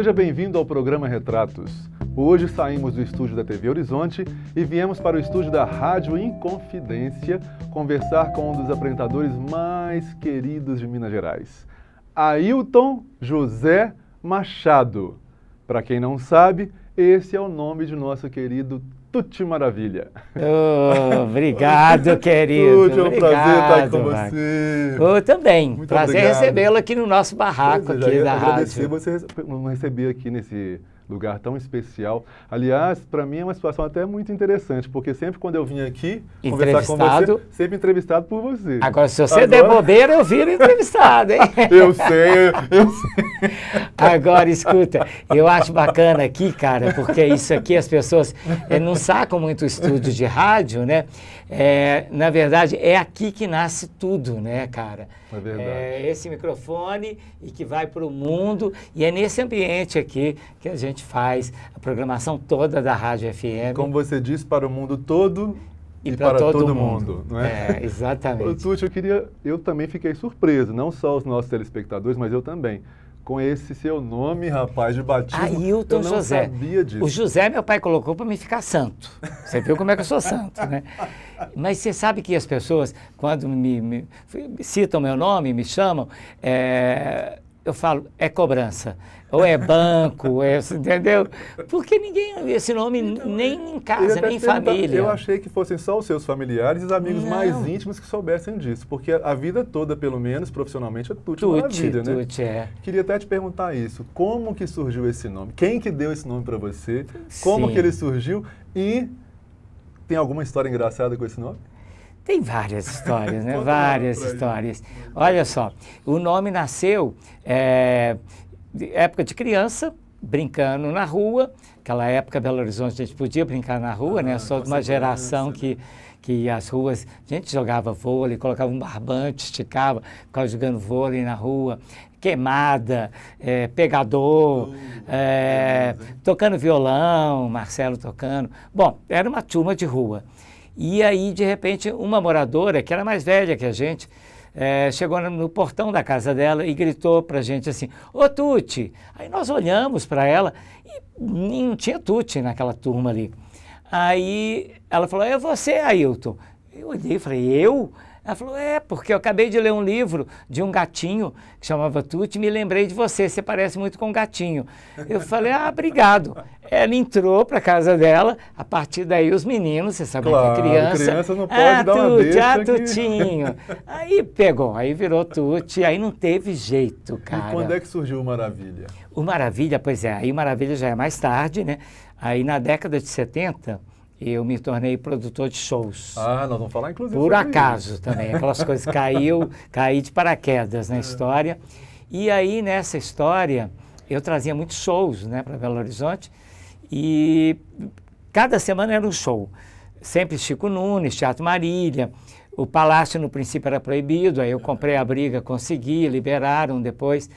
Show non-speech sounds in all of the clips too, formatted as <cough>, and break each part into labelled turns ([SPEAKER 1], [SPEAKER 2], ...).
[SPEAKER 1] Seja bem-vindo ao programa Retratos. Hoje saímos do estúdio da TV Horizonte e viemos para o estúdio da Rádio Inconfidência conversar com um dos apresentadores mais queridos de Minas Gerais, Ailton José Machado. Para quem não sabe, esse é o nome de nosso querido Tutti Maravilha.
[SPEAKER 2] Oh, obrigado, <laughs> querido. Tutti, é um obrigado, prazer estar com Marcos. você. Oh, também. Muito prazer recebê-lo aqui no nosso barraco aqui da rádio. Agradecer
[SPEAKER 1] você nos receber aqui nesse lugar tão especial. Aliás, para mim é uma situação até muito interessante, porque sempre quando eu vim aqui conversar com você, sempre entrevistado por você. Agora, se você Agora... der bobeira, eu viro entrevistado, hein? <laughs> eu sei, eu sei.
[SPEAKER 2] Agora, escuta, eu acho bacana aqui, cara, porque isso aqui as pessoas é, não sacam muito o estúdio de rádio, né? É, na verdade, é aqui que nasce tudo, né, cara? É verdade. É esse microfone e que vai para o mundo, e é nesse ambiente aqui que a gente gente faz, a programação toda da Rádio FM. Como você disse, para o mundo todo e, e para todo, todo mundo. mundo. não é? é exatamente.
[SPEAKER 1] Tuti, eu queria, eu também fiquei surpreso, não só os nossos telespectadores, mas eu também. Com esse seu nome, rapaz, de batismo. Ailton ah, eu não José. Sabia disso. O
[SPEAKER 2] José, meu pai colocou para me ficar santo. Você viu como é que eu sou santo, né? <laughs> Mas você sabe que as pessoas, quando me, me citam meu nome, me chamam, é, eu falo, é cobrança. Ou é banco, <laughs> é, entendeu? Porque ninguém, esse nome então, nem em casa, nem em família. Eu
[SPEAKER 1] achei que fossem só os seus familiares e os amigos Não. mais íntimos que soubessem disso. Porque a vida toda, pelo menos profissionalmente, é tudo. tute vida, né? Tute, é. Queria até te perguntar isso. Como que surgiu esse nome? Quem que deu esse nome para você? Como Sim. que ele surgiu? E tem alguma história engraçada com esse nome?
[SPEAKER 2] Tem várias histórias, né? <laughs> várias histórias. Olha só, o nome nasceu é, época de criança, brincando na rua. Aquela época, Belo Horizonte, a gente podia brincar na rua, né? ah, né? Só de uma geração que, que as ruas... A gente jogava vôlei, colocava um barbante, esticava, ficava jogando vôlei na rua. Queimada, é, pegador, hum, é, tocando violão, Marcelo tocando. Bom, era uma turma de rua. E aí, de repente, uma moradora, que era mais velha que a gente, é, chegou no portão da casa dela e gritou para a gente assim: Ô Tuti! Aí nós olhamos para ela e não tinha Tuti naquela turma ali. Aí ela falou: É você, Ailton. Eu olhei e falei: Eu? Ela falou: É, porque eu acabei de ler um livro de um gatinho que chamava Tuti, me lembrei de você, você parece muito com um gatinho. Eu falei: Ah, obrigado. Ela entrou para casa dela, a partir daí os meninos, você sabe claro, que é criança. criança não ah, pode ah, dar uma Tuti, ah, que... Tutinho. aí pegou, aí virou Tuti, aí não teve jeito, cara. E quando é
[SPEAKER 1] que surgiu o Maravilha?
[SPEAKER 2] O Maravilha, pois é, aí o Maravilha já é mais tarde, né? Aí na década de 70, eu me tornei produtor de shows. Ah, nós vamos falar inclusive. Por acaso isso. também, aquelas coisas <laughs> caiu, caí de paraquedas na é. história. E aí nessa história eu trazia muitos shows, né, para Belo Horizonte e cada semana era um show. Sempre Chico Nunes, Teatro Marília. O Palácio no princípio era proibido, aí eu comprei a briga, consegui, liberaram depois.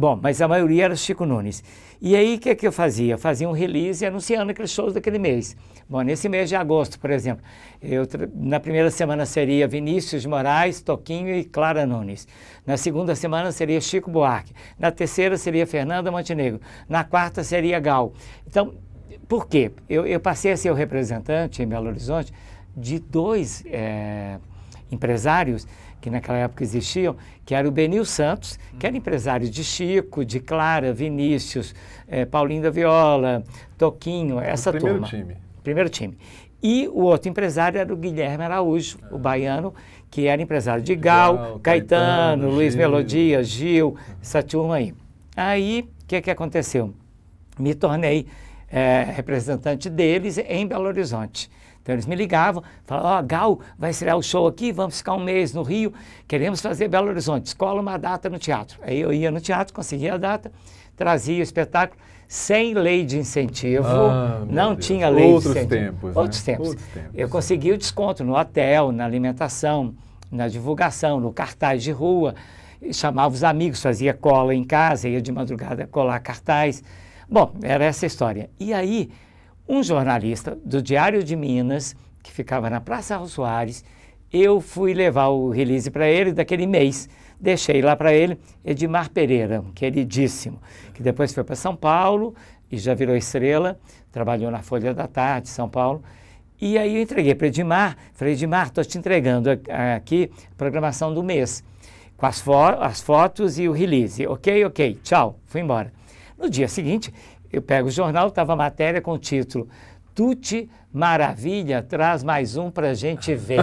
[SPEAKER 2] Bom, mas a maioria era Chico Nunes. E aí o que, é que eu fazia? Eu fazia um release anunciando aqueles shows daquele mês. Bom, nesse mês de agosto, por exemplo, eu, na primeira semana seria Vinícius Moraes, Toquinho e Clara Nunes. Na segunda semana seria Chico Buarque. Na terceira seria Fernanda Montenegro. Na quarta seria Gal. Então, por quê? Eu, eu passei a ser o representante em Belo Horizonte de dois é, empresários que naquela época existiam, que era o Benil Santos, que era empresário de Chico, de Clara, Vinícius, eh, Paulinho da Viola, Toquinho, essa primeiro turma. Time. Primeiro time. E o outro empresário era o Guilherme Araújo, o ah. baiano, que era empresário de Gal, Gal Caetano, Caetano, Luiz Gil. Melodia, Gil, essa turma aí. Aí, o que, que aconteceu? Me tornei eh, representante deles em Belo Horizonte. Então eles me ligavam, falavam, ó, oh, Gal, vai ser o show aqui, vamos ficar um mês no Rio, queremos fazer Belo Horizonte, escola uma data no teatro. Aí eu ia no teatro, conseguia a data, trazia o espetáculo, sem lei de incentivo, ah, não tinha lei Outros de incentivo. Tempos, né? Outros, né? tempos. Outros tempos. Eu é. conseguia o desconto no hotel, na alimentação, na divulgação, no cartaz de rua, chamava os amigos, fazia cola em casa, ia de madrugada colar cartaz. Bom, era essa a história. E aí, um jornalista do Diário de Minas, que ficava na Praça Raul Soares, eu fui levar o release para ele daquele mês. Deixei lá para ele Edmar Pereira, um queridíssimo, que depois foi para São Paulo e já virou estrela, trabalhou na Folha da Tarde, São Paulo. E aí eu entreguei para Edmar, falei, Edmar, estou te entregando aqui a programação do mês, com as, fo as fotos e o release. Ok, ok, tchau, fui embora. No dia seguinte, eu pego o jornal, estava a matéria com o título Tuti Maravilha traz mais um para a gente ver.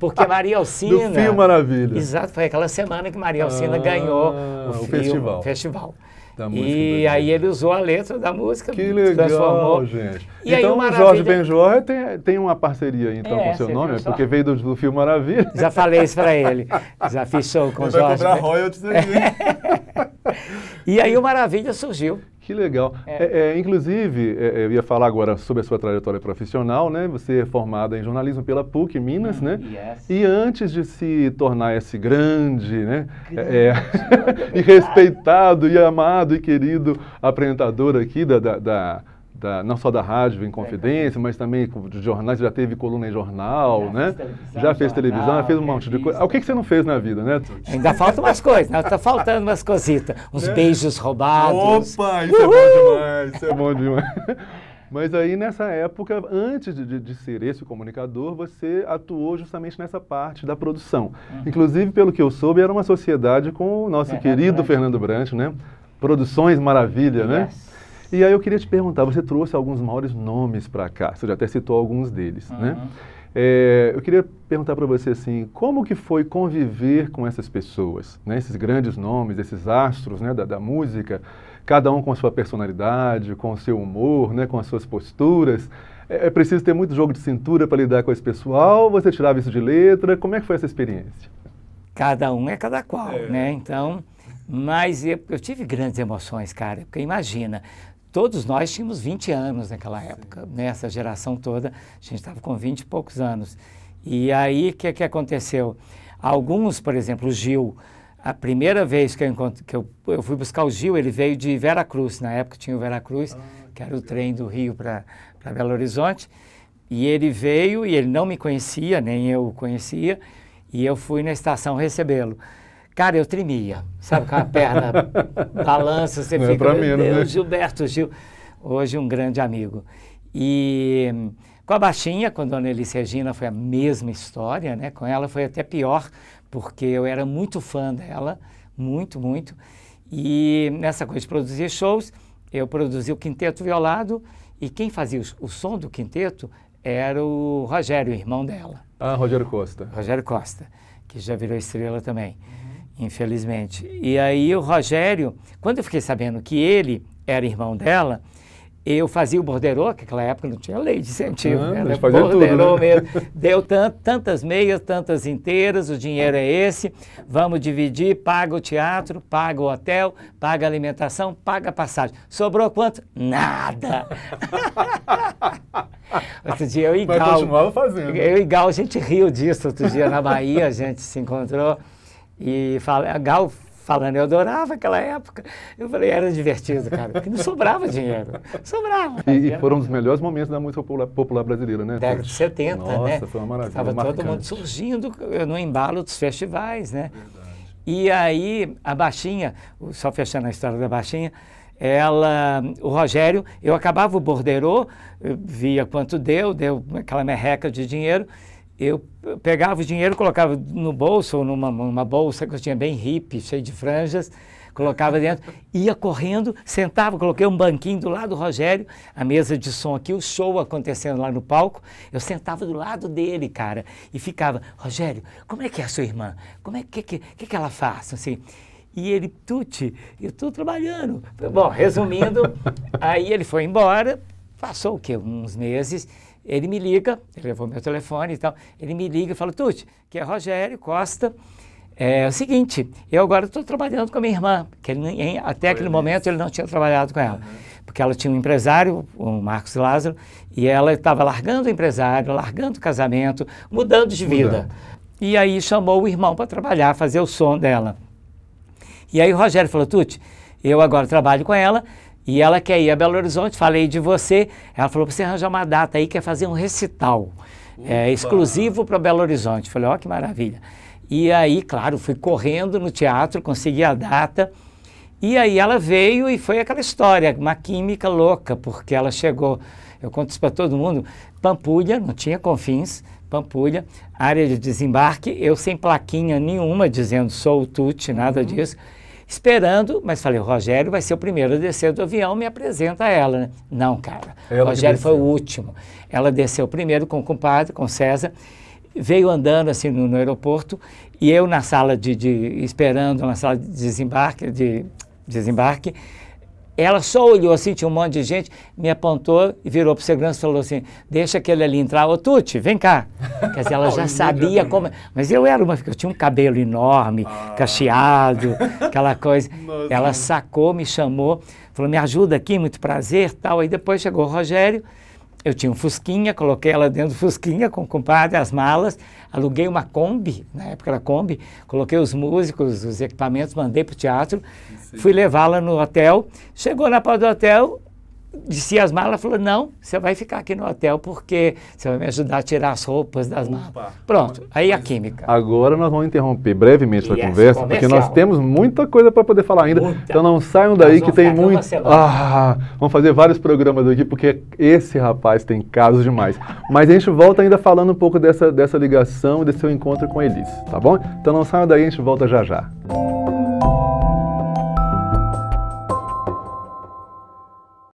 [SPEAKER 2] Porque Maria Alcina... Do Fio Maravilha. Exato, foi aquela semana que Maria Alcina ah, ganhou o, o festival. festival. E aí ele usou a letra da música, que legal, transformou. gente. E então o Maravilha... Jorge
[SPEAKER 1] Benjor tem, tem uma parceria então é, com seu nome, porque veio do, do filme Maravilha. Já falei isso para ele. Já fiz com o Jorge. Vai cobrar né? royalties aqui. <laughs> e aí o Maravilha surgiu. Que legal. É. É, é, inclusive, é, é, eu ia falar agora sobre a sua trajetória profissional, né? Você é formada em jornalismo pela PUC Minas, hum, né? Yes. E antes de se tornar esse grande, né? É, grande, <laughs> e respeitado e amado e querido apresentador aqui da, da, da da, não só da rádio em confidência, é, mas também de jornais, já teve coluna em jornal, já né? Fez já fez televisão, já fez um monte de coisa. o que, que você não fez na vida, né? Ainda faltam umas coisas, né? tá faltando
[SPEAKER 2] umas cositas, uns é. beijos roubados. Opa, isso Uhul! é bom
[SPEAKER 1] demais, isso é bom demais. <laughs> Mas aí, nessa época, antes de, de, ser esse comunicador, você atuou justamente nessa parte da produção. Uhum. Inclusive, pelo que eu soube, era uma sociedade com o nosso querido Fernando Brant, né? Produções Maravilha, né? yes. né? E aí eu queria te perguntar, você trouxe alguns maiores nomes para cá, você já até citou alguns deles, né? uhum. né? É, eu queria perguntar para você assim, como que foi conviver com essas pessoas, né? esses grandes nomes, esses astros né? da, da música, cada um com a sua personalidade, com o seu humor, né? com as suas posturas. É, é preciso ter muito jogo de cintura para lidar com esse pessoal, você tirava isso de letra, como é que foi essa experiência?
[SPEAKER 2] Cada um é cada qual, é. né? Então, mas eu, eu tive grandes emoções, cara, porque imagina, todos nós tínhamos 20 anos naquela época, nessa né? geração toda, a gente estava com 20 e poucos anos. E aí, o que, que aconteceu? Alguns, por exemplo, o Gil, a primeira vez que eu, encontro, que eu, eu fui buscar o Gil, ele veio de Veracruz, na época tinha o Veracruz, ah, que era o trem do Rio para Belo Horizonte, e ele veio e ele não me conhecia, nem eu o conhecia, e eu fui na estação recebê-lo. Cara, eu tremia, sabe, com a perna <laughs> balança, você Não é fica, é para mim, Deus, né? Gilberto Gil, hoje um grande amigo. E com a baixinha, com a Dona Elis Regina, foi a mesma história, né? Com ela foi até pior, porque eu era muito fã dela, muito, muito. E nessa coisa de produzir shows, eu produzi o Quinteto Violado e quem fazia o, o som do quinteto era o Rogério, o irmão dela. Ah, Rogério Costa. Rogério Costa, que já virou estrela também infelizmente. E aí o Rogério, quando eu fiquei sabendo que ele era irmão dela, eu fazia o borderô, que naquela época não tinha lei de incentivo, ah, né? Era borderô né? mesmo. Deu tant, tantas meias, tantas inteiras, o dinheiro é esse, vamos dividir, paga o teatro, paga o hotel, paga a alimentação, paga a passagem. Sobrou quanto? Nada! <laughs> outro dia eu e Gal... Mas continuava fazendo. Né? Eu e Gal, a gente riu disso outro dia na Bahia, a gente se encontrou. E fala, Gal falando, eu adorava aquela época. Eu falei, era divertido, cara, porque não sobrava dinheiro. Sobrava. E, e né? foram
[SPEAKER 1] os melhores momentos da música popular, popular brasileira, né? Década de 70,
[SPEAKER 2] Nossa, né? Nossa, foi uma maravilha. Estava todo mundo surgindo eh, no embalo dos festivais, né? Verdade. E aí, a Baixinha, só fechando a história da Baixinha, ela, o Rogério, eu acabava o Bordeiro, eh, via quanto deu, deu aquela merreca de dinheiro, eu pegava o dinheiro, colocava no bolso, ou numa, numa bolsa que eu tinha bem hippie, cheia de franjas, colocava dentro, <laughs> ia correndo, sentava, coloquei um banquinho do lado do Rogério, a mesa de som aqui, o show acontecendo lá no palco, eu sentava do lado dele, cara, e ficava, Rogério, como é que é a sua irmã? Como é que, que, que, que ela faz? Assim, e ele, Tuti, eu estou trabalhando. Bom, resumindo, <laughs> aí ele foi embora, Passou o quê? Uns meses, ele me liga, ele levou meu telefone e tal, ele me liga e fala, Tuti, que é Rogério Costa, é o seguinte, eu agora estou trabalhando com a minha irmã, que ele, em, até Foi aquele mesmo. momento ele não tinha trabalhado com ela, uhum. porque ela tinha um empresário, o Marcos Lázaro, e ela estava largando o empresário, largando o casamento, mudando de vida. Mudando. E aí chamou o irmão para trabalhar, fazer o som dela. E aí o Rogério falou, Tuti, eu agora trabalho com ela, e ela quer ir a Belo Horizonte, falei de você. Ela falou: você arranjar uma data aí, quer fazer um recital é, exclusivo para Belo Horizonte. Falei: ó, oh, que maravilha. E aí, claro, fui correndo no teatro, consegui a data. E aí ela veio e foi aquela história, uma química louca, porque ela chegou, eu conto isso para todo mundo, Pampulha, não tinha confins, Pampulha, área de desembarque, eu sem plaquinha nenhuma dizendo sou o Tuti, nada uhum. disso esperando, mas falei, o Rogério vai ser o primeiro a descer do avião, me apresenta a ela. Não, cara, ela Rogério foi o último. Ela desceu primeiro com o compadre, com César, veio andando assim no, no aeroporto, e eu na sala de, de, esperando, na sala de desembarque, de desembarque, ela só olhou assim, tinha um monte de gente, me apontou e virou para o segurança e falou assim: deixa aquele ali entrar, ô Tuti, vem cá. <laughs> Quer dizer, ela já sabia como. Mas eu era uma, eu tinha um cabelo enorme, ah. cacheado, aquela coisa. <laughs> Nossa. Ela sacou, me chamou, falou: me ajuda aqui, muito prazer, tal. Aí depois chegou o Rogério. Eu tinha um Fusquinha, coloquei ela dentro do Fusquinha com o compadre, as malas, aluguei uma Kombi, na época era Kombi, coloquei os músicos, os equipamentos, mandei para o teatro, Sim. fui levá-la no hotel. Chegou na porta do hotel, desci as malas, falou, não, você vai ficar aqui no hotel porque você vai me ajudar a tirar as roupas das malas. Pronto, aí a química.
[SPEAKER 1] Agora nós vamos interromper brevemente a conversa, comercial. porque nós temos muita coisa para poder falar ainda. Muita. Então não saiam daí que tem muito... Ah, vamos fazer vários programas aqui, porque esse rapaz tem casos demais. Mas a gente volta ainda falando um pouco dessa, dessa ligação e desse seu encontro com a Elise, tá bom? Então não saiam daí, a gente volta já já.